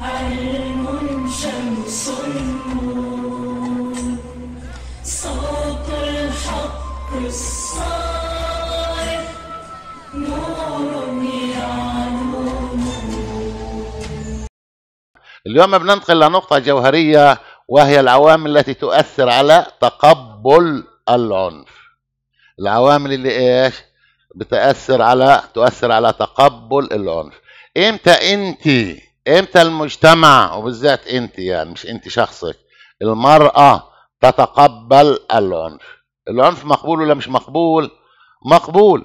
علم شمس صوت الحق الصارخ نور اليوم بننتقل لنقطة جوهرية وهي العوامل التي تؤثر على تقبل العنف العوامل اللي ايش بتأثر على تؤثر على تقبل العنف امتى انت امتى المجتمع وبالذات انت يعني مش انت شخصك المرأة تتقبل العنف العنف مقبول ولا مش مقبول مقبول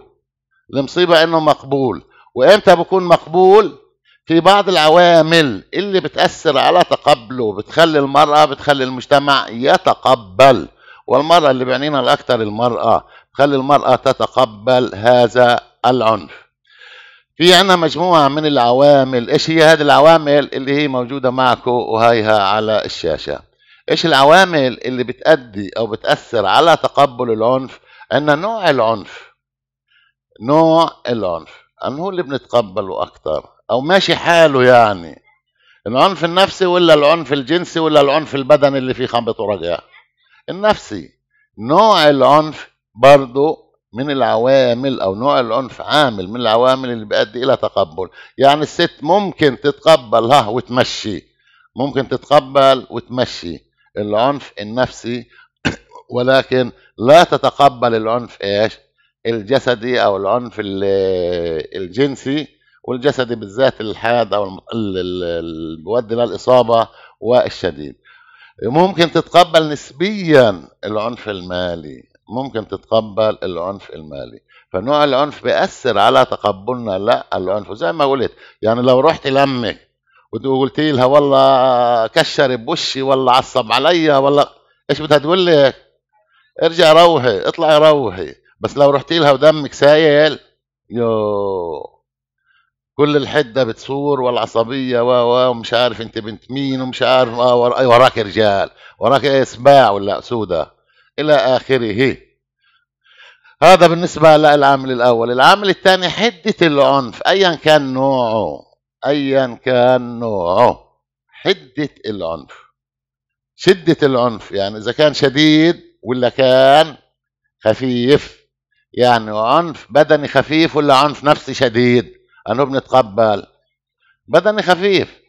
المصيبة انه مقبول وامتى بكون مقبول في بعض العوامل اللي بتأثر على تقبله بتخلي المرأة بتخلي المجتمع يتقبل والمرأة اللي بيعنينا الأكثر المرأة خلي المرأة تتقبل هذا العنف في عنا مجموعة من العوامل إيش هي هذه العوامل اللي هي موجودة معكم وهيها على الشاشة إيش العوامل اللي بتأدي أو بتأثر على تقبل العنف عنا نوع العنف نوع العنف أنه اللي بنتقبله أكتر أو ماشي حاله يعني العنف النفسي ولا العنف الجنسي ولا العنف البدني اللي فيه خمط ورجع النفسي نوع العنف برضو من العوامل او نوع العنف عامل من العوامل اللي بيؤدي الى تقبل يعني الست ممكن تتقبل ها وتمشي ممكن تتقبل وتمشي العنف النفسي ولكن لا تتقبل العنف ايش الجسدي او العنف الجنسي والجسدي بالذات الحاد او المؤدي بيؤدي للاصابه والشديد ممكن تتقبل نسبيا العنف المالي ممكن تتقبل العنف المالي فنوع العنف بيأثر على تقبلنا لا العنف وزي ما قلت يعني لو رحت لأمك وقلت لها والله كشر بوشي والله عصب عليا والله ايش بدها تقول لك ارجع روحي اطلعي روحي بس لو رحت لها ودمك سايل يو كل الحده بتصور والعصبيه و و ومش عارف انت بنت مين ومش عارف آه، وراك رجال وراك إيه، سباع ولا سوده إلى آخره هذا بالنسبة للعامل الأول العامل الثاني حدة العنف أيا كان نوعه أيا كان نوعه حدة العنف شدة العنف يعني إذا كان شديد ولا كان خفيف يعني عنف بدني خفيف ولا عنف نفسي شديد أنه بنتقبل بدني خفيف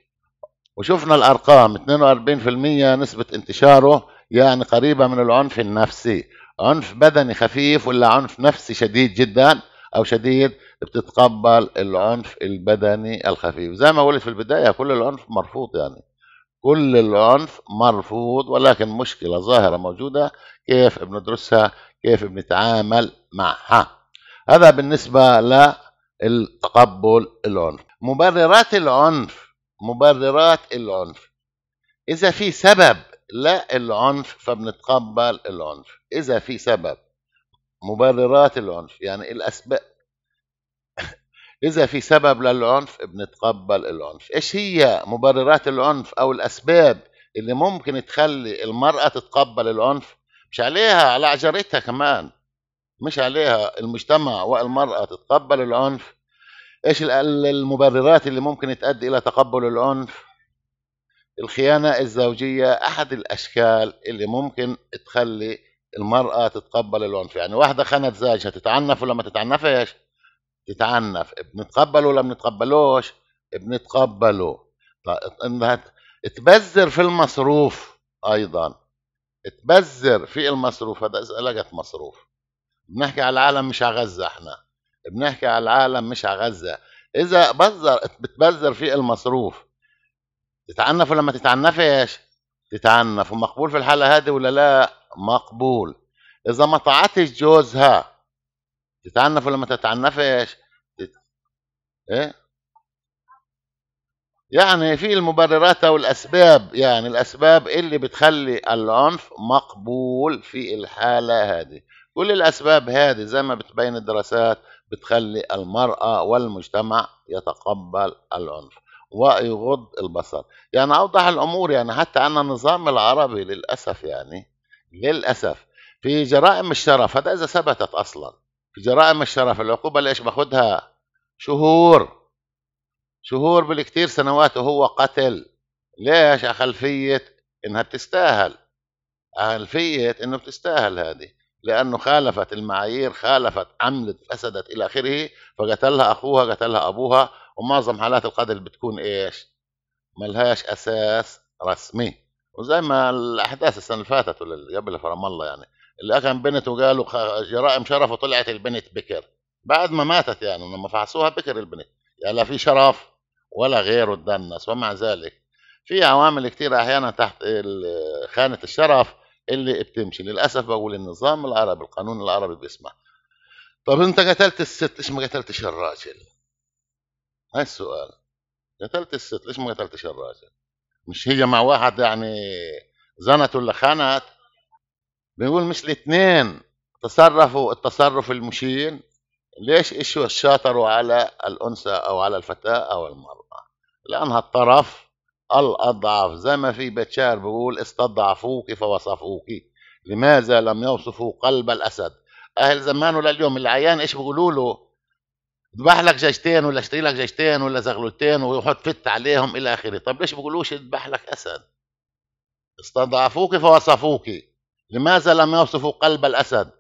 وشفنا الأرقام 42% نسبة انتشاره يعني قريبة من العنف النفسي عنف بدني خفيف ولا عنف نفسي شديد جدا أو شديد بتتقبل العنف البدني الخفيف زي ما قلت في البداية كل العنف مرفوض يعني كل العنف مرفوض ولكن مشكلة ظاهرة موجودة كيف بندرسها كيف بنتعامل معها هذا بالنسبة للتقبل العنف مبررات العنف مبررات العنف إذا في سبب لا العنف فبنتقبل العنف إذا في سبب مبررات العنف يعني الأسباب إذا في سبب للعنف بنتقبل العنف إيش هي مبررات العنف أو الأسباب اللي ممكن تخلي المرأة تتقبل العنف مش عليها على عجرتها كمان مش عليها المجتمع والمرأة تتقبل العنف إيش المبررات اللي ممكن تؤدي إلى تقبل العنف الخيانة الزوجية أحد الأشكال اللي ممكن تخلي المرأة تتقبل العنف يعني واحدة خانت زوجها تتعنف ولا ما تتعنفش تتعنف بنتقبله ولا بنتقبلوش بنتقبله طيب، انها تبذر في المصروف ايضا تبذر في المصروف هذا اذا لقت مصروف بنحكي على العالم مش على غزه احنا بنحكي على العالم مش على غزه اذا بذر بتبذر في المصروف تتعنف ولا ما تتعنفش تتعنف ومقبول في الحالة هذه ولا لا مقبول إذا ما طاعتش جوزها تتعنف ولا ما تتعنفش تت... إيه؟ يعني في المبررات أو الأسباب يعني الأسباب اللي بتخلي العنف مقبول في الحالة هذه كل الأسباب هذه زي ما بتبين الدراسات بتخلي المرأة والمجتمع يتقبل العنف ويغض البصر يعني أوضح الأمور يعني حتى أن النظام العربي للأسف يعني للأسف في جرائم الشرف هذا إذا ثبتت أصلا في جرائم الشرف العقوبة ليش باخذها شهور شهور بالكثير سنوات وهو قتل ليش على خلفية إنها بتستاهل على خلفية إنه بتستاهل هذه لأنه خالفت المعايير خالفت عملت فسدت إلى آخره فقتلها أخوها قتلها أبوها ومعظم حالات القتل بتكون ايش ملهاش اساس رسمي وزي ما الاحداث السنه اللي فاتت واللي قبل فرم الله يعني اللي اخن بنت وقالوا جرائم شرف وطلعت البنت بكر بعد ما ماتت يعني لما فحصوها بكر البنت يعني لا في شرف ولا غيره تدنس ومع ذلك في عوامل كثير احيانا تحت خانه الشرف اللي بتمشي للاسف بقول النظام العربي القانون العربي بيسمع طب انت قتلت الست ليش ما قتلتش الراجل هاي السؤال قتلت الست ليش ما قتلتش الراجل مش هي مع واحد يعني زنت ولا خانت بيقول مش الاثنين تصرفوا التصرف المشين ليش إشوا شاطروا على الأنثى أو على الفتاة أو المرأة لأنها الطرف الأضعف زي ما في بشار بيقول استضعفوك فوصفوك لماذا لم يوصفوا قلب الأسد أهل زمان ولليوم العيان إيش بيقولوا له ذبح لك جيشتين ولا اشتري لك جيشتين ولا زغلولتين ويحط فت عليهم الى اخره طيب ليش بقولوش ذبح لك اسد استضعفوك فوصفوك لماذا لم يوصفوا قلب الاسد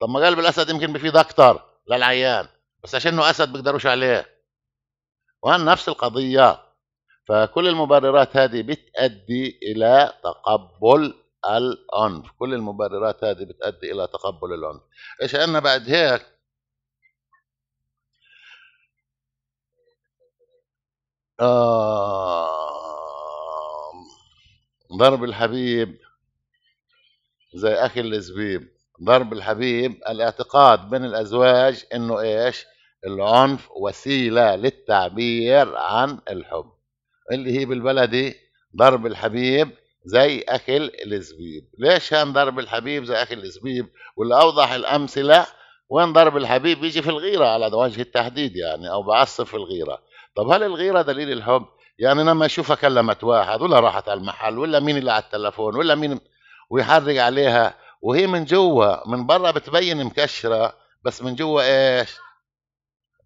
طب ما قلب الاسد يمكن بفيد اكثر للعيان بس عشان انه اسد بيقدروش عليه وهن نفس القضيه فكل المبررات هذه بتؤدي الى تقبل العنف كل المبررات هذه بتؤدي الى تقبل العنف ايش عندنا بعد هيك ضرب الحبيب زي أكل الزبيب ضرب الحبيب الاعتقاد بين الأزواج إنه إيش العنف وسيلة للتعبير عن الحب اللي هي بالبلدي ضرب الحبيب زي أكل الزبيب ليش هان ضرب الحبيب زي أكل الزبيب والأوضح الأمثلة وين ضرب الحبيب بيجي في الغيرة على وجه التحديد يعني أو بعصف في الغيرة طب هل الغيره دليل الحب يعني لما اشوفها كلمت واحد ولا راحت على المحل ولا مين اللي على التليفون ولا مين ويحرق عليها وهي من جوا من برا بتبين مكشره بس من جوا ايش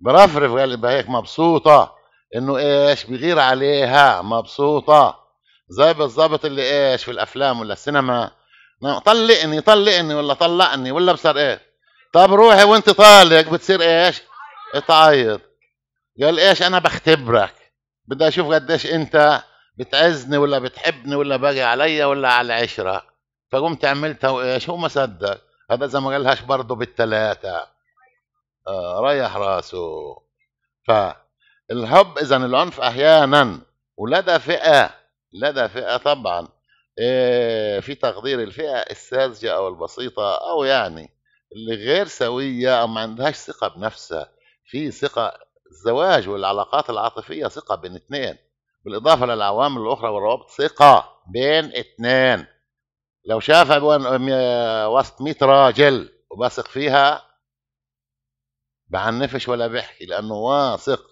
برفرف غالبا هيك مبسوطه انه ايش بغير عليها مبسوطه زي بالظبط اللي ايش في الافلام ولا السينما طلقني طلقني ولا طلقني ولا بصير ايه طب روحي وانت طالق بتصير ايش تعيط إيه قال ايش انا بختبرك بدي اشوف قديش انت بتعزني ولا بتحبني ولا باقي عليا ولا على العشره فقمت عملتها وايش هو ما صدق هذا اذا ما قالهاش برضه بالثلاثه آه ريح راسه فالحب اذا العنف احيانا ولدى فئه لدى فئه طبعا إيه في تقدير الفئه الساذجه او البسيطه او يعني اللي غير سويه او ما عندهاش ثقه بنفسها في ثقه الزواج والعلاقات العاطفية ثقة بين اثنين بالإضافة للعوامل الأخرى والروابط ثقة بين اثنين لو شافها وسط 100 راجل وبثق فيها بعنفش ولا بيحكي لأنه واثق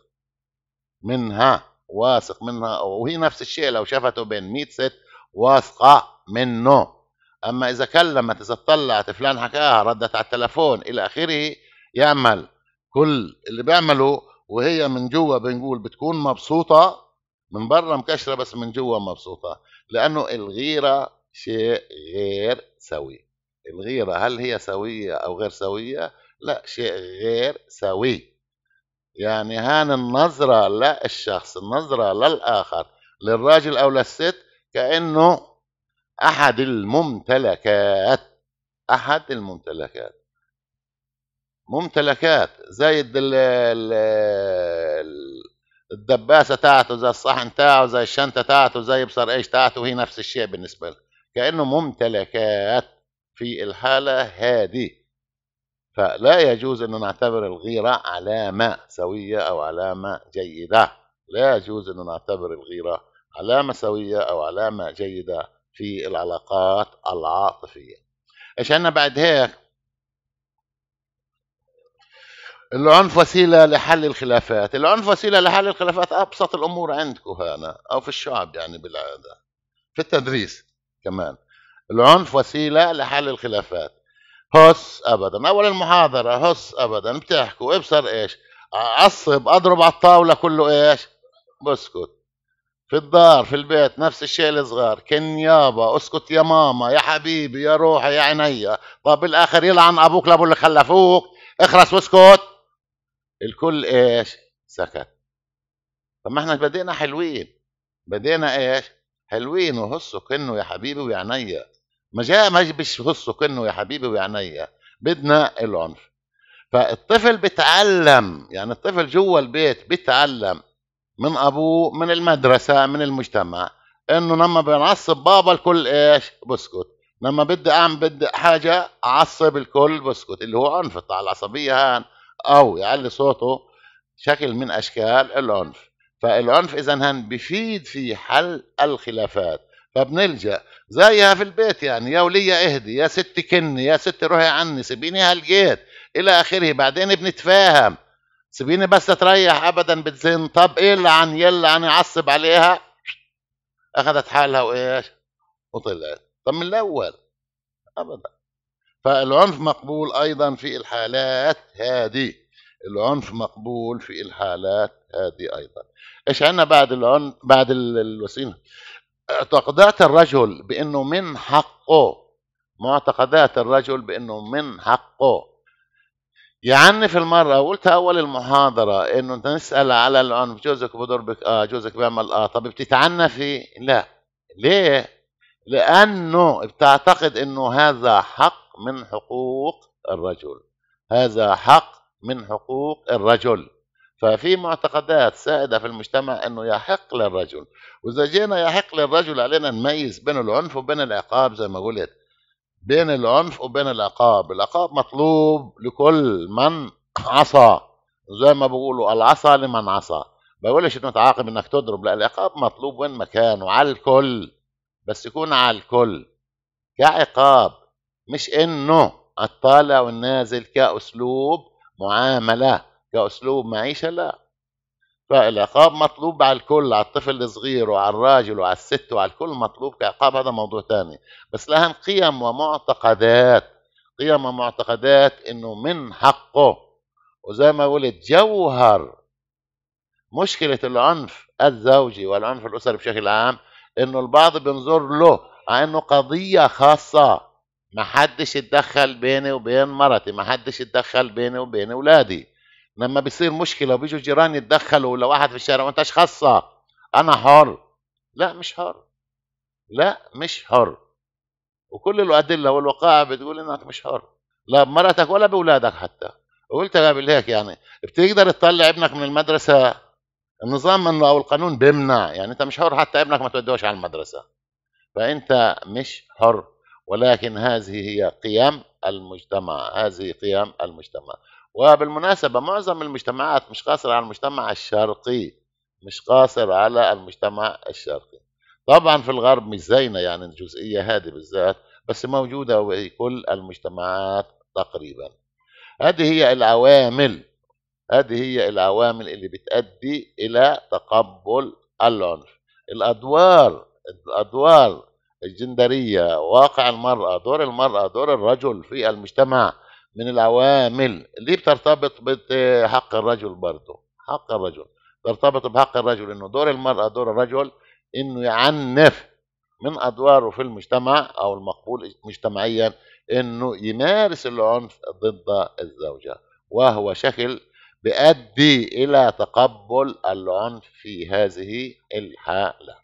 منها واثق منها وهي نفس الشيء لو شافته بين 100 ست واثقة منه أما إذا كلمت إذا طلعت فلان حكاها ردت على التلفون إلى آخره يعمل كل اللي بيعمله وهي من جوا بنقول بتكون مبسوطة من برا مكشرة بس من جوا مبسوطة لأنه الغيرة شيء غير سوي الغيرة هل هي سوية أو غير سوية لا شيء غير سوي يعني هان النظرة للشخص النظرة للآخر للراجل أو للست كأنه أحد الممتلكات أحد الممتلكات ممتلكات زي الدباسه تاعته زي الصحن تاعه زي الشنطه تاعته زي بصر ايش تاعته وهي نفس الشيء بالنسبه له كانه ممتلكات في الحاله هذه فلا يجوز انه نعتبر الغيره علامه سويه او علامه جيده لا يجوز انه نعتبر الغيره علامه سويه او علامه جيده في العلاقات العاطفيه ايش عندنا بعد هيك العنف وسيله لحل الخلافات العنف وسيله لحل الخلافات ابسط الامور عندكم هنا او في الشعب يعني بالعاده في التدريس كمان العنف وسيله لحل الخلافات هس ابدا اول المحاضره هس ابدا بتحكوا ابصر ايش عصب اضرب على الطاوله كله ايش بسكت في الدار في البيت نفس الشيء الصغار كن يابا اسكت يا ماما يا حبيبي يا روحي يا عينيا طب بالاخر يلعن ابوك لابو اللي خلفوك اخرس واسكت الكل ايش سكت طب ما احنا بدينا حلوين بدينا ايش حلوين وهصوا كنه يا حبيبي ويعنيا ما جاء ما مش هصوا كنه يا حبيبي ويعنيا بدنا العنف فالطفل بتعلم يعني الطفل جوا البيت بتعلم من ابوه من المدرسه من المجتمع انه لما بنعصب بابا الكل ايش بسكت لما بدي اعمل بدي حاجه اعصب الكل بسكت اللي هو عنف العصبيه هان أو يعلي صوته شكل من أشكال العنف فالعنف إذا هن بفيد في حل الخلافات فبنلجأ زيها في البيت يعني يا ولي اهدي يا ست كني يا ست روحي عني سيبيني هالجيت إلى آخره بعدين بنتفاهم سيبيني بس تريح أبدا بتزن طب إيه إلا عن يلا عن يعصب عليها أخذت حالها وإيش وطلعت طب من الأول أبدا فالعنف مقبول أيضا في الحالات هذه العنف مقبول في الحالات هذه أيضا إيش عندنا بعد العنف بعد الوسيلة اعتقدات الرجل بأنه من حقه معتقدات الرجل بأنه من حقه يعني في المرة قلت أول المحاضرة إنه أنت نسأل على العنف جوزك بضربك آه جوزك بيعمل آه طب بتتعنفي لا ليه؟ لأنه بتعتقد إنه هذا حق من حقوق الرجل هذا حق من حقوق الرجل ففي معتقدات سائدة في المجتمع أنه يحق للرجل وإذا جينا يحق للرجل علينا نميز بين العنف وبين العقاب زي ما قلت بين العنف وبين العقاب العقاب مطلوب لكل من عصى زي ما بقولوا العصى لمن عصى بقولش انه تعاقب انك تضرب لا العقاب مطلوب وين مكانه على الكل بس يكون على الكل كعقاب مش انه الطالع والنازل كاسلوب معامله كاسلوب معيشه لا فالعقاب مطلوب على الكل على الطفل الصغير وعلى الراجل وعلى الست وعلى الكل مطلوب كعقاب هذا موضوع ثاني بس الاهم قيم ومعتقدات قيم ومعتقدات انه من حقه وزي ما قلت جوهر مشكله العنف الزوجي والعنف الاسري بشكل عام انه البعض بينظر له على انه قضيه خاصه ما حدش يتدخل بيني وبين مرتي ما حدش يتدخل بيني وبين اولادي لما بيصير مشكله وبيجوا جيران يتدخلوا ولا واحد في الشارع وانتش خاصه انا حر لا مش حر لا مش حر وكل الادله والوقائع بتقول انك مش حر لا بمرتك ولا باولادك حتى وقلت قبل هيك يعني بتقدر تطلع ابنك من المدرسه النظام انه او القانون بيمنع يعني انت مش حر حتى ابنك ما تودوش على المدرسه فانت مش حر ولكن هذه هي قيم المجتمع هذه قيم المجتمع وبالمناسبة معظم المجتمعات مش قاصر على المجتمع الشرقي مش قاصر على المجتمع الشرقي طبعا في الغرب مش زينا يعني الجزئية هذه بالذات بس موجودة في كل المجتمعات تقريبا هذه هي العوامل هذه هي العوامل اللي بتؤدي إلى تقبل العنف الأدوار الأدوار الجندرية واقع المرأة دور المرأة دور الرجل في المجتمع من العوامل اللي بترتبط بحق الرجل برضه حق الرجل ترتبط بحق الرجل انه دور المرأة دور الرجل انه يعنف من ادواره في المجتمع او المقبول مجتمعيا انه يمارس العنف ضد الزوجة وهو شكل بيؤدي الى تقبل العنف في هذه الحاله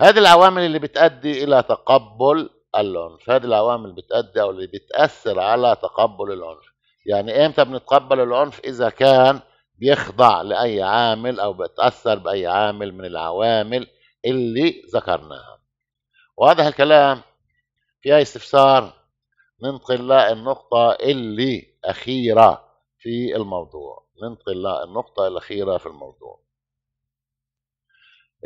هذه العوامل اللي بتؤدي الى تقبل العنف هذه العوامل بتؤدي او اللي بتاثر على تقبل العنف يعني امتى بنتقبل العنف اذا كان بيخضع لاي عامل او بتاثر باي عامل من العوامل اللي ذكرناها واضح الكلام في اي استفسار ننقل للنقطة اللي أخيرة في الموضوع ننقل للنقطة الأخيرة في الموضوع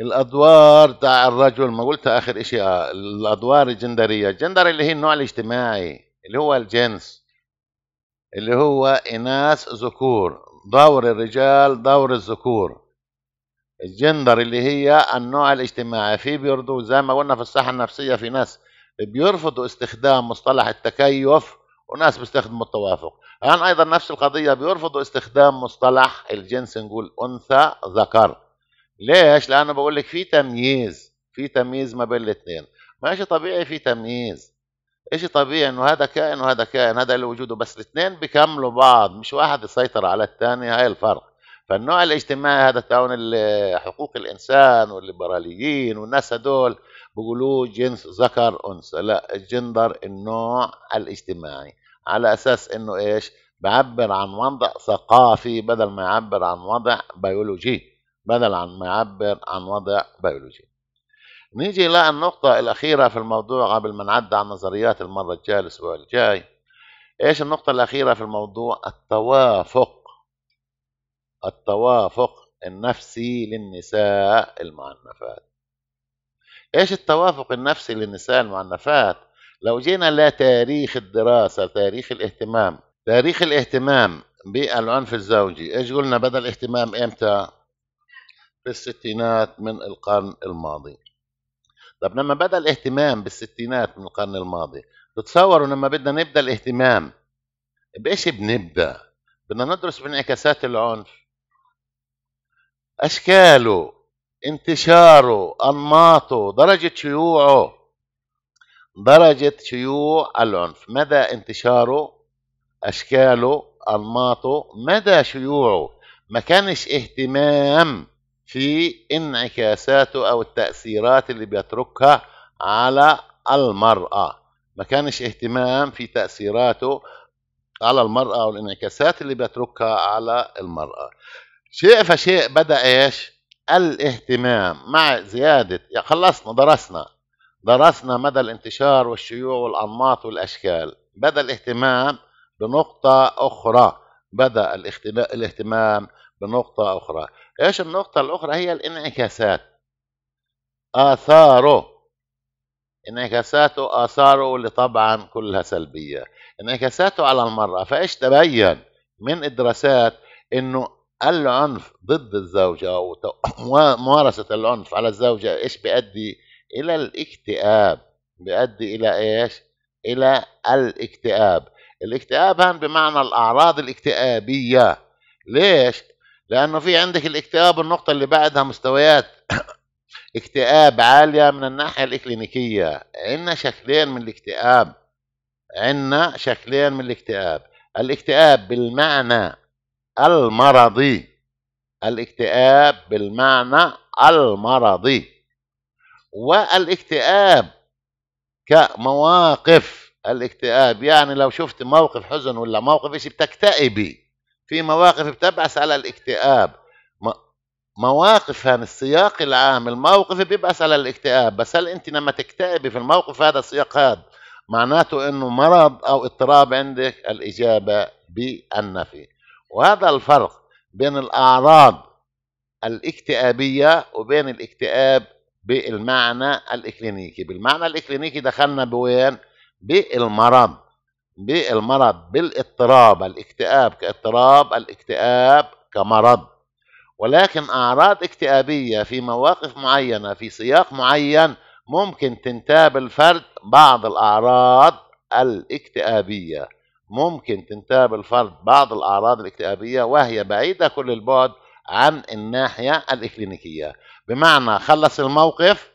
الادوار تاع الرجل ما قلت اخر شيء آه، الادوار الجندريه الجندر اللي هي النوع الاجتماعي اللي هو الجنس اللي هو اناث ذكور دور الرجال دور الذكور الجندر اللي هي النوع الاجتماعي في بيرضوا زي ما قلنا في الصحه النفسيه في ناس بيرفضوا استخدام مصطلح التكيف وناس بيستخدموا التوافق الان ايضا نفس القضيه بيرفضوا استخدام مصطلح الجنس نقول انثى ذكر ليش؟ لأنه بقول لك في تمييز في تمييز ما بين الاثنين ما شيء طبيعي في تمييز شيء طبيعي انه هذا كائن وهذا كائن هذا اللي وجوده بس الاثنين بيكملوا بعض مش واحد يسيطر على الثاني هاي الفرق فالنوع الاجتماعي هذا تاون حقوق الانسان والليبراليين والناس هدول بيقولوا جنس ذكر انثى لا الجندر النوع الاجتماعي على اساس انه ايش بعبر عن وضع ثقافي بدل ما يعبر عن وضع بيولوجي بدل عن ما يعبر عن وضع بيولوجي نيجي الى النقطة الأخيرة في الموضوع قبل ما نعدي على النظريات المرة الجاية الأسبوع الجاي إيش النقطة الأخيرة في الموضوع التوافق التوافق النفسي للنساء المعنفات إيش التوافق النفسي للنساء المعنفات لو جينا لتاريخ الدراسة تاريخ الاهتمام تاريخ الاهتمام بالعنف الزوجي إيش قلنا بدأ الاهتمام إمتى بالستينات من القرن الماضي طب لما بدا الاهتمام بالستينات من القرن الماضي تتصوروا لما بدنا نبدا الاهتمام بايش بنبدا بدنا ندرس بانعكاسات العنف اشكاله انتشاره انماطه درجه شيوعه درجه شيوع العنف مدى انتشاره اشكاله انماطه مدى شيوعه ما كانش اهتمام في انعكاساته أو التأثيرات اللي بيتركها على المرأة ما كانش اهتمام في تأثيراته على المرأة أو الانعكاسات اللي بيتركها على المرأة شيء فشيء بدأ إيش الاهتمام مع زيادة يا خلصنا درسنا درسنا مدى الانتشار والشيوع والأنماط والأشكال بدأ الاهتمام بنقطة أخرى بدأ الاهتمام بنقطة أخرى إيش النقطة الأخرى هي الانعكاسات آثاره انعكاساته آثاره اللي طبعا كلها سلبية انعكاساته على المرأة فإيش تبين من الدراسات إنه العنف ضد الزوجة أو ممارسة العنف على الزوجة إيش بيؤدي إلى الاكتئاب بيؤدي إلى إيش إلى الاكتئاب الاكتئاب هان بمعنى الأعراض الاكتئابية ليش لانه في عندك الاكتئاب النقطه اللي بعدها مستويات اكتئاب عاليه من الناحيه الاكلينيكيه عندنا شكلين من الاكتئاب عندنا شكلين من الاكتئاب الاكتئاب بالمعنى المرضي الاكتئاب بالمعنى المرضي والاكتئاب كمواقف الاكتئاب يعني لو شفت موقف حزن ولا موقف شيء بتكتئبي في مواقف بتبعث على الاكتئاب مواقف هذا السياق العام الموقف بيبعث على الاكتئاب بس هل انت لما تكتئبي في الموقف هذا السياق هذا معناته انه مرض او اضطراب عندك الاجابه بالنفي وهذا الفرق بين الاعراض الاكتئابيه وبين الاكتئاب بالمعنى الاكلينيكي بالمعنى الاكلينيكي دخلنا بوين بالمرض بالمرض بالاضطراب الاكتئاب كاضطراب الاكتئاب كمرض ولكن أعراض اكتئابية في مواقف معينة في سياق معين ممكن تنتاب الفرد بعض الأعراض الاكتئابية ممكن تنتاب الفرد بعض الأعراض الاكتئابية وهي بعيدة كل البعد عن الناحية الإكلينيكية بمعنى خلص الموقف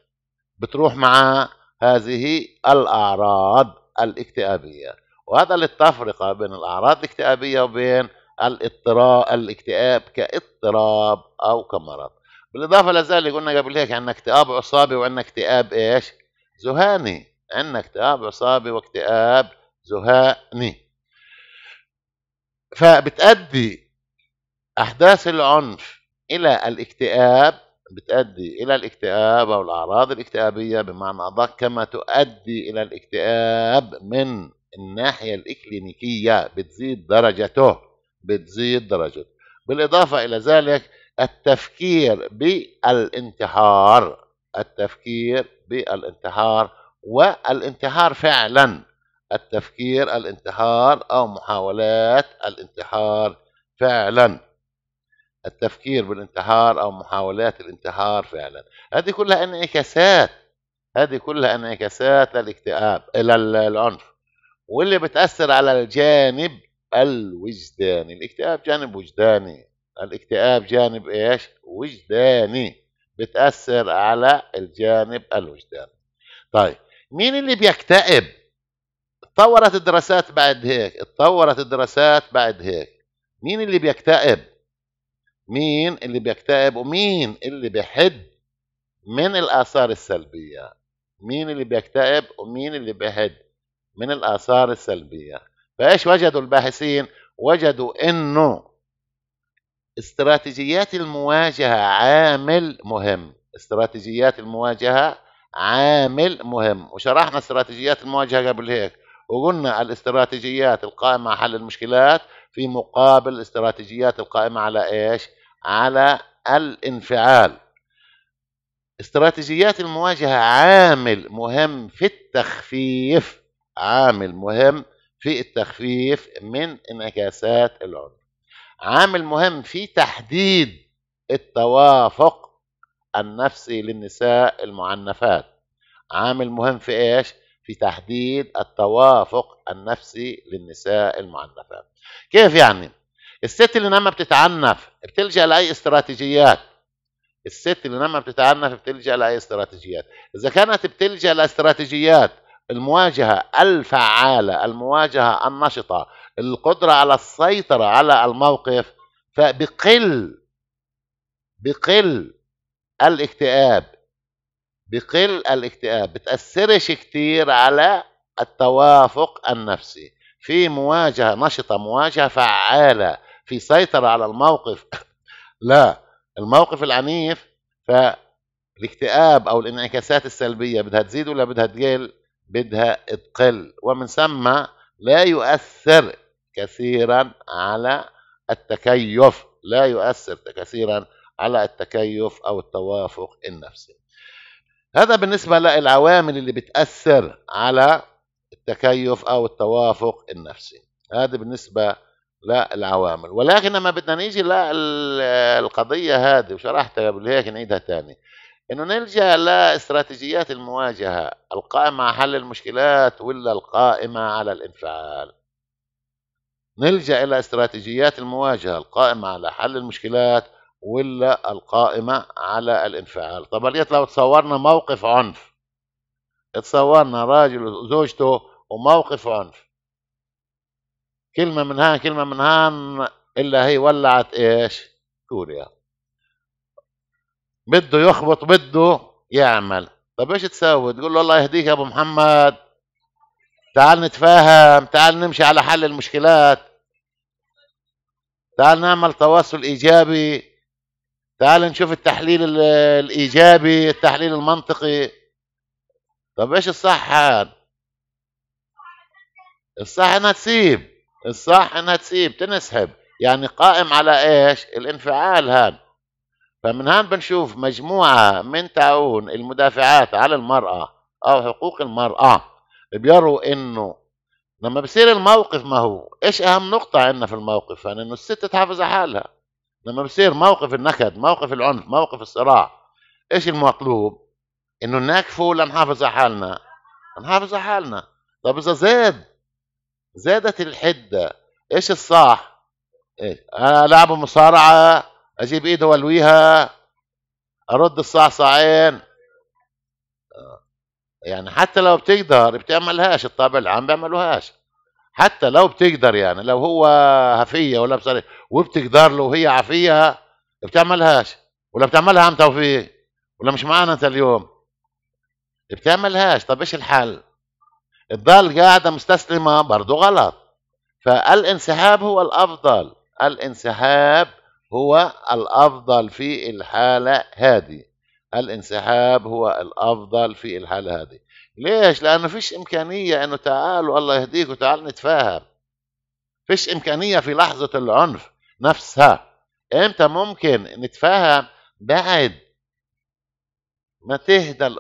بتروح مع هذه الأعراض الاكتئابية وهذا للتفرقه بين الأعراض الاكتئابية وبين الاضطراب الاكتئاب كاضطراب أو كمرض بالإضافة لذلك قلنا قبل هيك عندنا اكتئاب عصابي وعندنا اكتئاب إيش زهاني عندنا اكتئاب عصابي واكتئاب زهاني فبتؤدي أحداث العنف إلى الاكتئاب بتؤدي إلى الاكتئاب أو الأعراض الاكتئابية بمعنى أدق كما تؤدي إلى الاكتئاب من الناحية الإكلينيكية بتزيد درجته بتزيد درجته بالإضافة إلى ذلك التفكير بالانتحار التفكير بالانتحار والانتحار فعلا التفكير الانتحار أو محاولات الانتحار فعلا التفكير بالانتحار أو محاولات الانتحار فعلا هذه كلها انعكاسات هذه كلها انعكاسات للاكتئاب إلى العنف واللي بتأثر على الجانب الوجداني الاكتئاب جانب وجداني الاكتئاب جانب ايش وجداني بتأثر على الجانب الوجداني طيب مين اللي بيكتئب اتطورت الدراسات بعد هيك اتطورت الدراسات بعد هيك مين اللي بيكتئب مين اللي بيكتئب ومين اللي بيحد من الآثار السلبية مين اللي بيكتئب ومين اللي بيحد من الآثار السلبية فإيش وجدوا الباحثين وجدوا أنه استراتيجيات المواجهة عامل مهم استراتيجيات المواجهة عامل مهم وشرحنا استراتيجيات المواجهة قبل هيك وقلنا الاستراتيجيات القائمة على حل المشكلات في مقابل الاستراتيجيات القائمة على ايش؟ على الانفعال استراتيجيات المواجهة عامل مهم في التخفيف عامل مهم في التخفيف من انعكاسات العنف عامل مهم في تحديد التوافق النفسي للنساء المعنفات عامل مهم في ايش في تحديد التوافق النفسي للنساء المعنفات كيف يعني الست اللي لما نعم بتتعنف بتلجا لاي استراتيجيات الست اللي لما نعم بتتعنف بتلجا لاي استراتيجيات اذا كانت بتلجا لاستراتيجيات المواجهة الفعالة المواجهة النشطة القدرة على السيطرة على الموقف فبقل بقل الاكتئاب بقل الاكتئاب بتأثرش كتير على التوافق النفسي في مواجهة نشطة مواجهة فعالة في سيطرة على الموقف لا الموقف العنيف فالاكتئاب أو الانعكاسات السلبية بدها تزيد ولا بدها تقل بدها تقل ومن ثم لا يؤثر كثيرا على التكيف لا يؤثر كثيرا على التكيف أو التوافق النفسي هذا بالنسبة للعوامل اللي بتأثر على التكيف أو التوافق النفسي هذا بالنسبة للعوامل ولكن لما بدنا نيجي للقضية هذه وشرحتها قبل هيك نعيدها تاني انه نلجا لاستراتيجيات المواجهه القائمه على حل المشكلات ولا القائمه على الانفعال نلجا الى استراتيجيات المواجهه القائمه على حل المشكلات ولا القائمه على الانفعال طب لو تصورنا موقف عنف تصورنا راجل وزوجته وموقف عنف كلمه من هان كلمه من هان الا هي ولعت ايش كوريا بده يخبط بده يعمل طب ايش تسوي تقول له الله يهديك يا ابو محمد تعال نتفاهم تعال نمشي على حل المشكلات تعال نعمل تواصل ايجابي تعال نشوف التحليل الايجابي التحليل المنطقي طب ايش الصح هذا الصح انها تسيب الصح انها تسيب تنسحب يعني قائم على ايش الانفعال هذا فمن هان بنشوف مجموعة من تعاون المدافعات على المرأة أو حقوق المرأة بيروا إنه لما بصير الموقف ما هو إيش أهم نقطة عندنا في الموقف يعني إنه الست تحافظ على حالها لما بصير موقف النكد موقف العنف موقف الصراع إيش المطلوب إنه نكفوا لنحافظ على حالنا نحافظ على حالنا طب إذا زاد زادت الحدة إيش الصح؟ إيه؟ أنا آه، ألعب مصارعة اجيب ايده والويها ارد الصعصعين آه. يعني حتى لو بتقدر بتعملهاش الطابع العام بيعملوهاش حتى لو بتقدر يعني لو هو هفيه ولا بصري وبتقدر له وهي عفيه بتعملهاش ولا بتعملها عم توفيق ولا مش معانا انت اليوم بتعملهاش طب ايش الحل تضل قاعده مستسلمه برضه غلط فالانسحاب هو الافضل الانسحاب هو الأفضل في الحالة هذه الانسحاب هو الأفضل في الحالة هذه ليش؟ لأنه فيش إمكانية أنه تعالوا الله يهديك وتعال نتفاهم فيش إمكانية في لحظة العنف نفسها إمتى ممكن نتفاهم بعد ما تهدى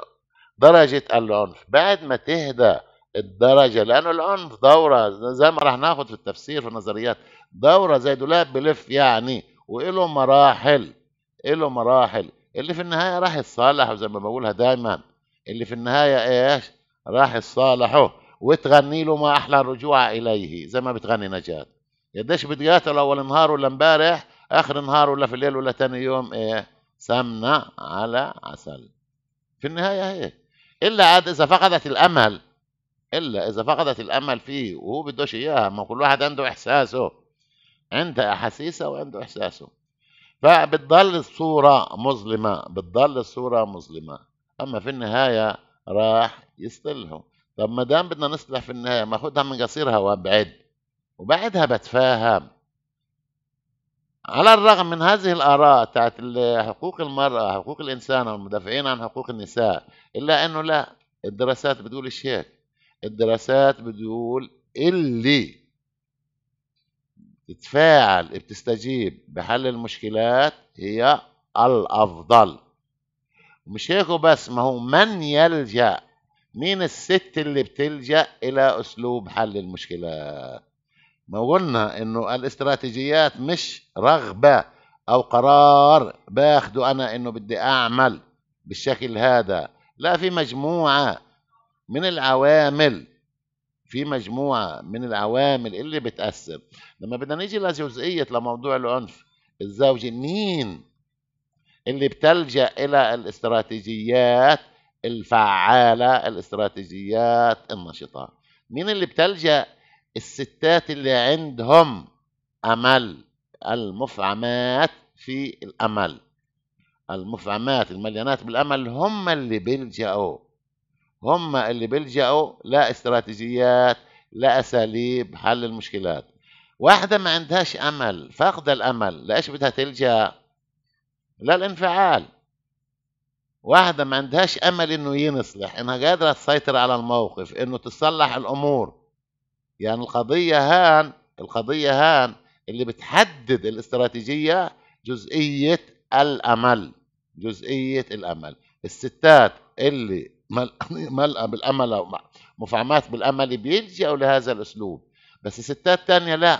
درجة العنف بعد ما تهدى الدرجة لأنه العنف دورة زي ما راح ناخد في التفسير في النظريات دورة زي دولاب بلف يعني وله مراحل له مراحل اللي في النهايه راح يتصالح زي ما بقولها دايما اللي في النهايه ايش راح يتصالحه وتغني له ما احلى الرجوع اليه زي ما بتغني نجاه قديش بتقاتل اول نهار ولا امبارح اخر نهار ولا في الليل ولا تاني يوم ايه سمنه على عسل في النهايه هيك الا عاد اذا فقدت الامل الا اذا فقدت الامل فيه وهو بدوش اياها ما كل واحد عنده احساسه عند أحاسيسه وعند إحساسه فبتضل الصورة مظلمة بتضل الصورة مظلمة أما في النهاية راح يستلهم طب ما دام بدنا نصلح في النهاية ما خدها من قصيرها وابعد وبعدها بتفاهم على الرغم من هذه الآراء تاعت حقوق المرأة حقوق الإنسان والمدافعين عن حقوق النساء إلا أنه لا الدراسات بتقول هيك الدراسات بتقول اللي بتتفاعل بتستجيب بحل المشكلات هي الأفضل ومش هيك بس ما هو من يلجأ مين الست اللي بتلجأ إلى أسلوب حل المشكلات ما قلنا إنه الاستراتيجيات مش رغبة أو قرار باخده أنا إنه بدي أعمل بالشكل هذا لا في مجموعة من العوامل في مجموعه من العوامل اللي بتاثر لما بدنا نيجي لجزئيه لموضوع العنف الزوجي مين اللي بتلجا الى الاستراتيجيات الفعاله الاستراتيجيات النشطه مين اللي بتلجا الستات اللي عندهم امل المفعمات في الامل المفعمات المليانات بالامل هم اللي بيلجأوا هم اللي بيلجأوا لاستراتيجيات لأساليب حل المشكلات واحدة ما عندهاش أمل فاقد الأمل لإيش بدها تلجأ للانفعال واحدة ما عندهاش أمل إنه ينصلح إنها قادرة تسيطر على الموقف إنه تصلح الأمور يعني القضية هان القضية هان اللي بتحدد الاستراتيجية جزئية الأمل جزئية الأمل الستات اللي ملأ بالأمل مفعمات بالأمل بيلجأوا لهذا الأسلوب بس الستات تانية لا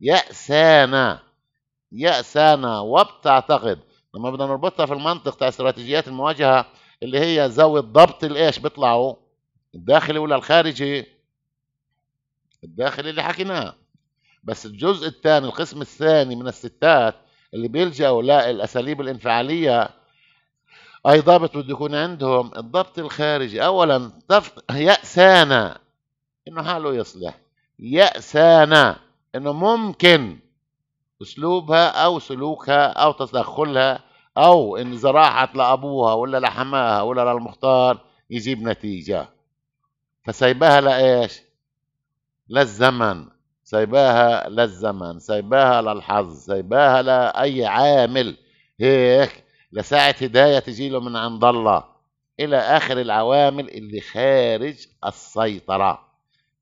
يأسانا يأسانا وبتعتقد لما بدنا نربطها في المنطق تاع استراتيجيات المواجهة اللي هي ذوي الضبط الإيش بيطلعوا الداخلي ولا الخارجي الداخلي اللي حكيناه بس الجزء الثاني القسم الثاني من الستات اللي بيلجأوا للأساليب الانفعالية أي ضابط بده يكون عندهم الضبط الخارجي أولا يأسانا إنه حاله يصلح يأسانا إنه ممكن أسلوبها أو سلوكها أو تدخلها أو إن زراعت لأبوها ولا لحماها ولا للمختار يجيب نتيجة فسايباها لإيش؟ للزمن سايباها للزمن سايباها للحظ سايباها لأي عامل هيك لساعة هداية تجيله من عند الله إلى آخر العوامل اللي خارج السيطرة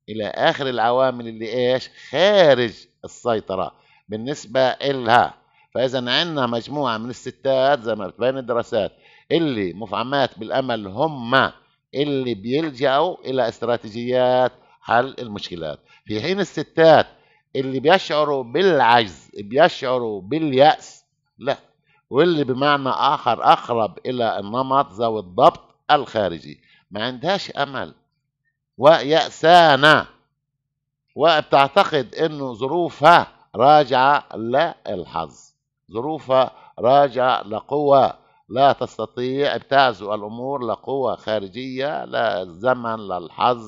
إلى آخر العوامل اللي إيش خارج السيطرة بالنسبة إلها فإذا عندنا مجموعة من الستات زي ما بتبين الدراسات اللي مفعمات بالأمل هم اللي بيلجأوا إلى استراتيجيات حل المشكلات في حين الستات اللي بيشعروا بالعجز بيشعروا باليأس لا واللي بمعنى آخر أقرب إلى النمط ذوي الضبط الخارجي ما عندهاش أمل ويأسانة وبتعتقد أنه ظروفها راجعة للحظ ظروفها راجعة لقوة لا تستطيع ابتعزوا الأمور لقوة خارجية لا الزمن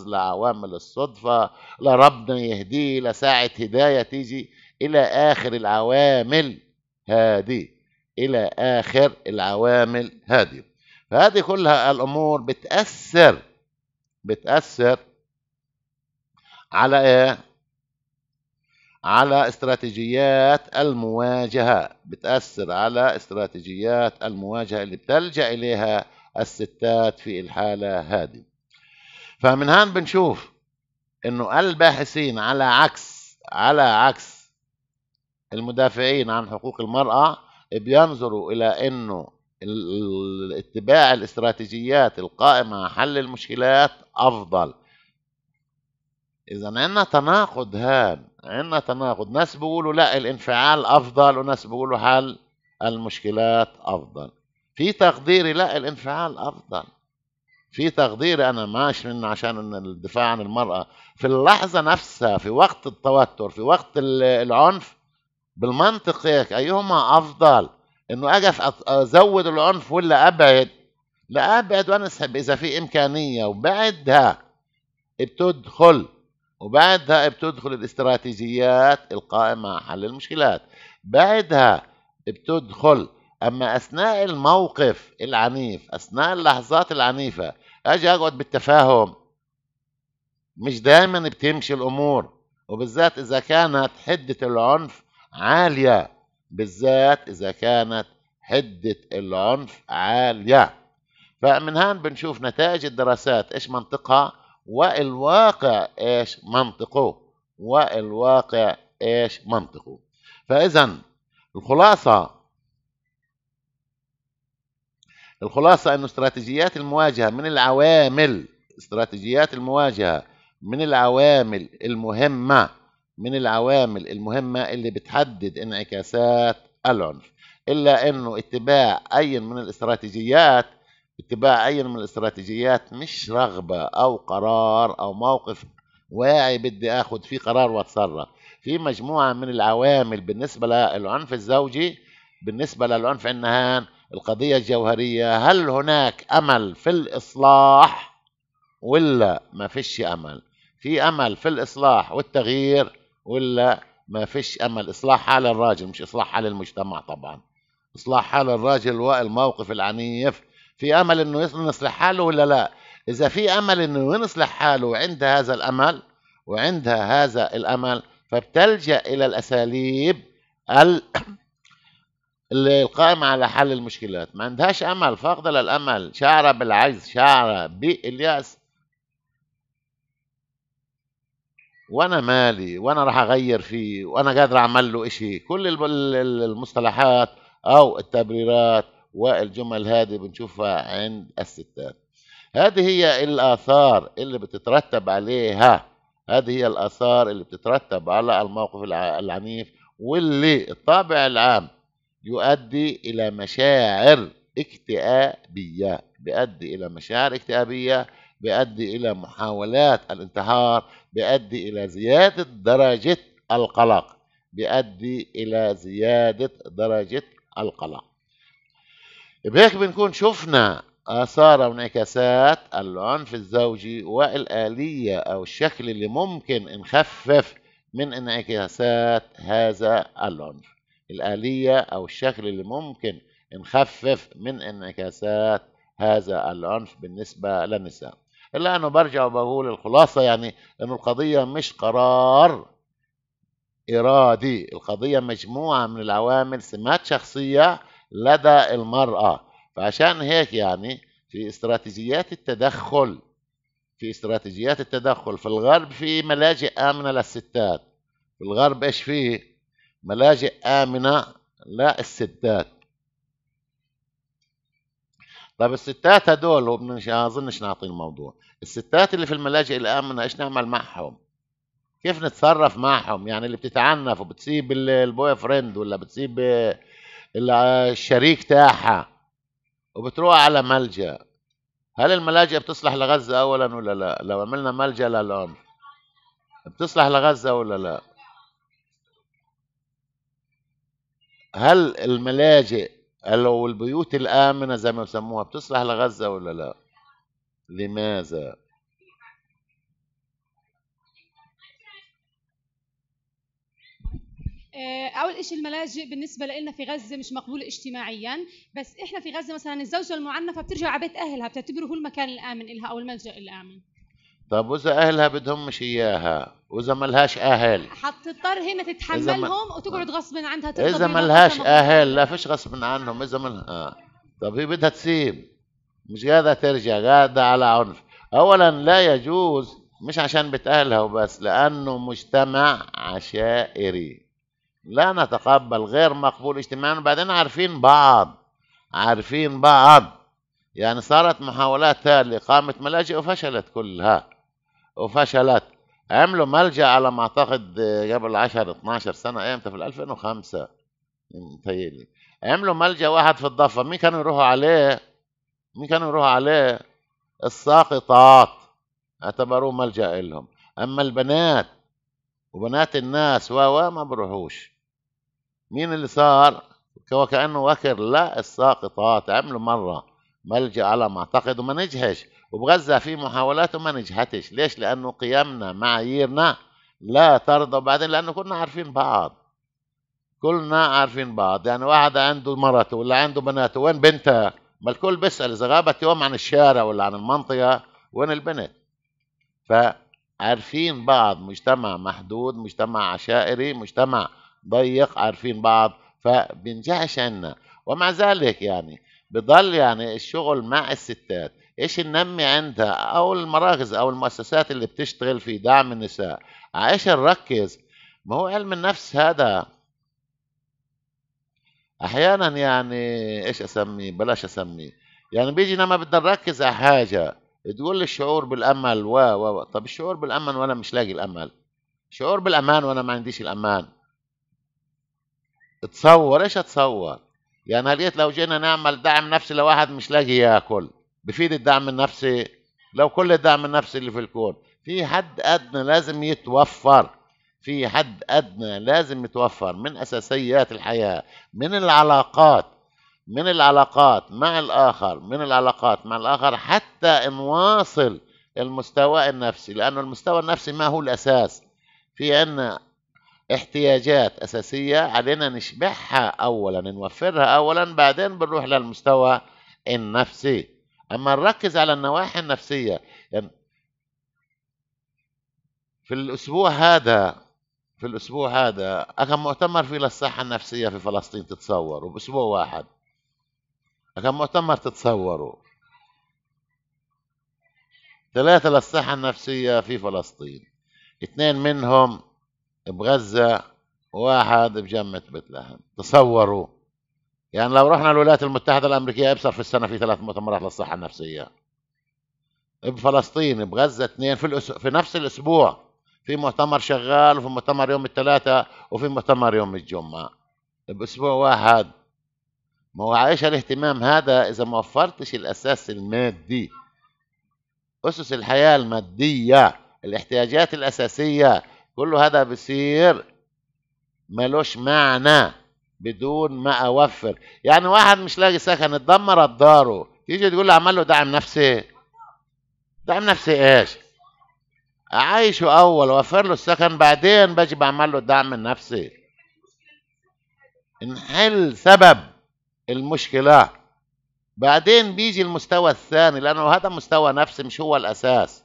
لعوامل الصدفة لربنا يهديه لساعة هداية تيجي إلى آخر العوامل هذه إلى آخر العوامل هذه فهذه كلها الأمور بتأثر بتأثر على إيه؟ على استراتيجيات المواجهة بتأثر على استراتيجيات المواجهة اللي بتلجأ إليها الستات في الحالة هذه فمن هان بنشوف إنه الباحثين على عكس على عكس المدافعين عن حقوق المرأة بينظروا إلى أنه اتباع الاستراتيجيات القائمة على حل المشكلات أفضل إذا عندنا تناقض هان عندنا تناقض ناس بيقولوا لا الانفعال أفضل وناس بيقولوا حل المشكلات أفضل في تقديري لا الانفعال أفضل في تقديري أنا ماشي من عشان الدفاع عن المرأة في اللحظة نفسها في وقت التوتر في وقت العنف بالمنطق هيك ايهما افضل انه اجي ازود العنف ولا ابعد لا ابعد وانسحب اذا في امكانيه وبعدها بتدخل وبعدها بتدخل الاستراتيجيات القائمه على حل المشكلات بعدها بتدخل اما اثناء الموقف العنيف اثناء اللحظات العنيفه اجي اقعد بالتفاهم مش دائما بتمشي الامور وبالذات اذا كانت حده العنف عالية بالذات إذا كانت حدة العنف عالية فمن هان بنشوف نتائج الدراسات إيش منطقها والواقع إيش منطقه والواقع إيش منطقه فإذا الخلاصة الخلاصة أن استراتيجيات المواجهة من العوامل استراتيجيات المواجهة من العوامل المهمة من العوامل المهمة اللي بتحدد انعكاسات العنف إلا أنه اتباع أي من الاستراتيجيات اتباع أي من الاستراتيجيات مش رغبة أو قرار أو موقف واعي بدي أخذ فيه قرار وأتصرف في مجموعة من العوامل بالنسبة للعنف الزوجي بالنسبة للعنف النهان القضية الجوهرية هل هناك أمل في الإصلاح ولا ما فيش أمل في أمل في الإصلاح والتغيير ولا ما فيش امل اصلاح حال الراجل مش اصلاح حال المجتمع طبعا اصلاح حال الراجل والموقف العنيف في امل انه يصلح حاله ولا لا اذا في امل انه يصلح حاله وعند هذا الامل وعندها هذا الامل فبتلجا الى الاساليب ال... القائمة على حل المشكلات ما عندهاش أمل فاقدة للأمل شعرة بالعجز شعرة باليأس وانا مالي وانا راح اغير فيه وانا قادر اعمل له شيء كل المصطلحات او التبريرات والجمل هذه بنشوفها عند الستات هذه هي الاثار اللي بتترتب عليها هذه هي الاثار اللي بتترتب على الموقف العنيف واللي الطابع العام يؤدي الى مشاعر اكتئابيه بيؤدي الى مشاعر اكتئابيه بيؤدي إلى محاولات الانتحار بيؤدي إلى زيادة درجة القلق بيؤدي إلى زيادة درجة القلق بهيك بنكون شفنا آثار وانعكاسات العنف الزوجي والآلية أو الشكل اللي ممكن نخفف من انعكاسات هذا العنف الآلية أو الشكل اللي ممكن نخفف من انعكاسات هذا العنف بالنسبة للنساء الا انه برجع وبقول الخلاصه يعني انه القضيه مش قرار ارادي القضيه مجموعه من العوامل سمات شخصيه لدى المراه فعشان هيك يعني في استراتيجيات التدخل في استراتيجيات التدخل في الغرب في ملاجئ امنه للستات في الغرب ايش فيه ملاجئ امنه للستات طيب الستات هدول ما اظنش نعطي الموضوع الستات اللي في الملاجئ الامن ايش نعمل معهم كيف نتصرف معهم يعني اللي بتتعنف وبتسيب البوي فريند ولا بتسيب الشريك تاعها وبتروح على ملجا هل الملاجئ بتصلح لغزة أولا ولا لا لو عملنا ملجا للعنف بتصلح لغزة ولا لا هل الملاجئ قالوا والبيوت الآمنة زي ما بسموها بتصلح لغزة ولا لا لماذا آه، اول شيء الملاجئ بالنسبه لنا في غزه مش مقبوله اجتماعيا بس احنا في غزه مثلا الزوجه المعنفه بترجع على بيت اهلها بتعتبره هو المكان الامن لها او الملجا الامن طب واذا اهلها بدهم مش اياها واذا ما لهاش اهل حتضطر هنا تتحملهم وتقعد غصب عنها اذا ما لهاش اهل لا فيش غصب عنهم اذا ما آه. طب هي بدها تسيب مش قادره ترجع قاعده على عنف اولا لا يجوز مش عشان بتاهلها وبس لانه مجتمع عشائري لا نتقبل غير مقبول اجتماعيا وبعدين عارفين بعض عارفين بعض يعني صارت محاولات لإقامة ملاجئ وفشلت كلها وفشلت عملوا ملجا على ما اعتقد آه، قبل 10 12 سنه ايمتى في 2005 متهيألي عملوا ملجا واحد في الضفه مين كانوا يروحوا عليه مين كانوا يروحوا عليه الساقطات اعتبروه ملجا لهم اما البنات وبنات الناس و ما بروحوش مين اللي صار وكانه وكر لا الساقطات عملوا مره ملجا على ما اعتقد وما نجحش وبغزة في محاولات وما نجحتش ليش لأنه قيمنا معاييرنا لا ترضى بعدين لأنه كنا عارفين بعض كلنا عارفين بعض يعني واحد عنده مرته ولا عنده بناته وين بنتها ما الكل بيسأل إذا غابت يوم عن الشارع ولا عن المنطقة وين البنت فعارفين بعض مجتمع محدود مجتمع عشائري مجتمع ضيق عارفين بعض فبنجحش عنا ومع ذلك يعني بضل يعني الشغل مع الستات ايش ننمي عندها او المراكز او المؤسسات اللي بتشتغل في دعم النساء ايش نركز ما هو علم النفس هذا احيانا يعني ايش اسميه بلاش اسميه يعني بيجي لما بدنا نركز على حاجه تقول لي الشعور بالامل و و طب الشعور بالامل وانا مش لاقي الامل شعور بالامان وانا ما عنديش الامان تصور ايش اتصور يعني لقيت لو جينا نعمل دعم نفسي لواحد مش لاقي ياكل بفيد الدعم النفسي لو كل الدعم النفسي اللي في الكون في حد ادنى لازم يتوفر في حد ادنى لازم يتوفر من اساسيات الحياه من العلاقات من العلاقات مع الاخر من العلاقات مع الاخر حتى نواصل المستوى النفسي لانه المستوى النفسي ما هو الأساس في عنا احتياجات أساسية علينا نشبعها أولا نوفرها أولا بعدين بنروح للمستوى النفسي اما نركز على النواحي النفسيه يعني في الاسبوع هذا في الاسبوع هذا اكم مؤتمر في للصحه النفسيه في فلسطين تتصوروا باسبوع واحد اكم مؤتمر تتصوروا ثلاثه للصحه النفسيه في فلسطين اثنين منهم بغزه واحد بجمة لحم تصوروا يعني لو رحنا الولايات المتحدة الأمريكية أبصر في السنة في ثلاث مؤتمرات للصحة النفسية بفلسطين بغزة اثنين في, الأس... في نفس الأسبوع في مؤتمر شغال وفي مؤتمر يوم الثلاثاء وفي مؤتمر يوم الجمعة بأسبوع واحد ما هو عايش الاهتمام هذا إذا ما وفرتش الأساس المادي أسس الحياة المادية الاحتياجات الأساسية كل هذا بصير ملوش معنى بدون ما اوفر يعني واحد مش لاقي سكن اتدمرت داره يجي تقول له اعمل له دعم نفسي دعم نفسي ايش اعيشه اول اوفر له السكن بعدين باجي بعمل له الدعم النفسي نحل سبب المشكله بعدين بيجي المستوى الثاني لانه هذا مستوى نفسي مش هو الاساس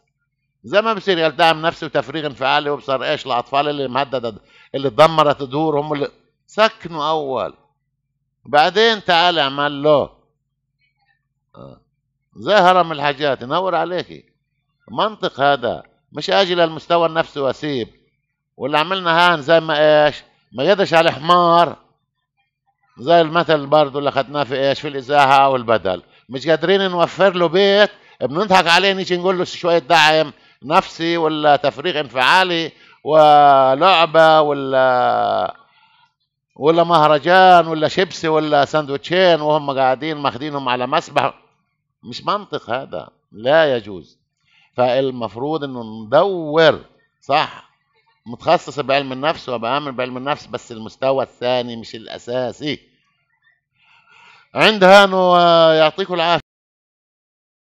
زي ما بصير يلتعم نفسي وتفريغ انفعالي وبصر ايش الاطفال اللي مهدده اللي تدمرت دور هم اللي سكنه أول بعدين تعال اعمل له آه. زي هرم الحاجات ينور عليك منطق هذا مش اجي للمستوى النفسي واسيب واللي عملنا هان زي ما ايش ما يدش على الحمار زي المثل برضه اللي اخذناه في ايش في الازاحه او البدل مش قادرين نوفر له بيت بنضحك عليه نيجي نقول له شويه دعم نفسي ولا تفريغ انفعالي ولعبه ولا ولا مهرجان ولا شيبسي ولا ساندوتشين وهم قاعدين ماخذينهم على مسبح مش منطق هذا لا يجوز فالمفروض انه ندور صح متخصص بعلم النفس وبعمل بعلم النفس بس المستوى الثاني مش الاساسي عندها انه يعطيكم العافيه